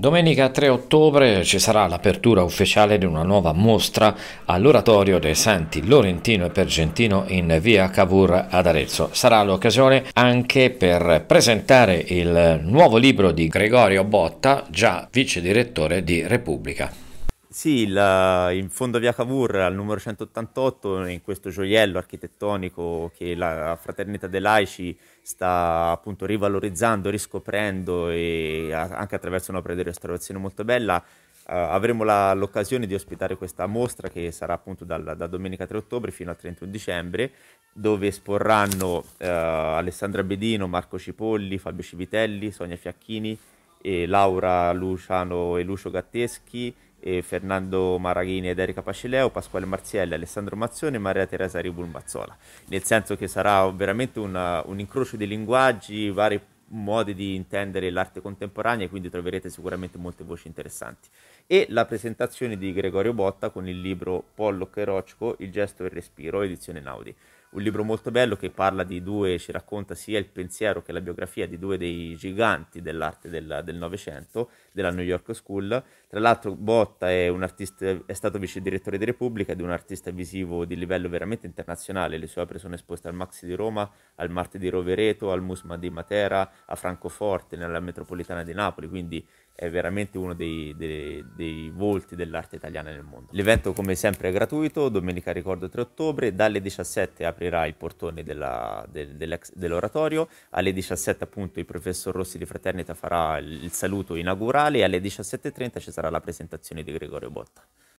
Domenica 3 ottobre ci sarà l'apertura ufficiale di una nuova mostra all'Oratorio dei Santi Lorentino e Pergentino in via Cavour ad Arezzo. Sarà l'occasione anche per presentare il nuovo libro di Gregorio Botta, già vice direttore di Repubblica. Sì, la, in fondo via Cavour al numero 188, in questo gioiello architettonico che la Fraternità dei Laici sta appunto rivalorizzando, riscoprendo e a, anche attraverso un'opera di restaurazione molto bella, Uh, avremo la, l'occasione di ospitare questa mostra che sarà appunto dal, da domenica 3 ottobre fino al 31 dicembre, dove esporranno uh, Alessandra Bedino, Marco Cipolli, Fabio Civitelli, Sonia Fiacchini e Laura Luciano e Lucio Gatteschi Fernando Maraghini ed Erika Pacileo, Pasquale Marzielli, Alessandro Mazzone e Maria Teresa Ribul Mazzola. Nel senso che sarà veramente una, un incrocio di linguaggi, vari modi di intendere l'arte contemporanea e quindi troverete sicuramente molte voci interessanti. E la presentazione di Gregorio Botta con il libro Pollock e Rocco, Il gesto e il respiro, edizione Naudi un libro molto bello che parla di due, ci racconta sia il pensiero che la biografia di due dei giganti dell'arte del, del Novecento, della New York School. Tra l'altro Botta è, artista, è stato vice direttore di Repubblica ed è un artista visivo di livello veramente internazionale, le sue opere sono esposte al Maxi di Roma, al Marte di Rovereto, al Musma di Matera, a Francoforte, nella metropolitana di Napoli, quindi è veramente uno dei, dei, dei volti dell'arte italiana nel mondo. L'evento come sempre è gratuito, domenica ricordo 3 ottobre, dalle 17 a aprirà il portone della, del, dell'oratorio, alle 17 appunto il professor Rossi di Fraternita farà il saluto inaugurale e alle 17.30 ci sarà la presentazione di Gregorio Botta.